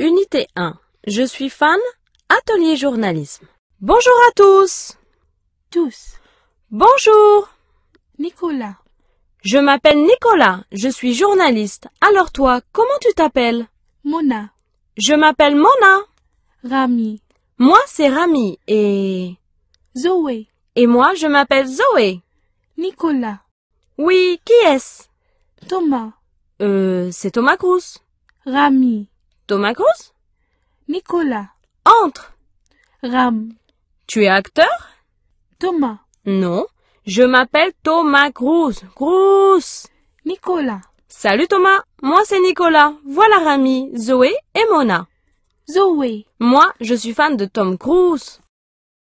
Unité 1. Je suis fan. Atelier journalisme. Bonjour à tous. Tous. Bonjour. Nicolas. Je m'appelle Nicolas. Je suis journaliste. Alors toi, comment tu t'appelles Mona. Je m'appelle Mona. Rami. Moi, c'est Rami et... Zoé. Et moi, je m'appelle Zoé. Nicolas. Oui, qui est-ce Thomas. Euh, c'est Thomas Cruz. Rami. Thomas Cruz? Nicolas. Entre. Ram. Tu es acteur Thomas. Non, je m'appelle Thomas Cruz. Cruz. Nicolas. Salut Thomas, moi c'est Nicolas. Voilà Rami, Zoé et Mona. Zoé. Moi, je suis fan de Tom Cruise.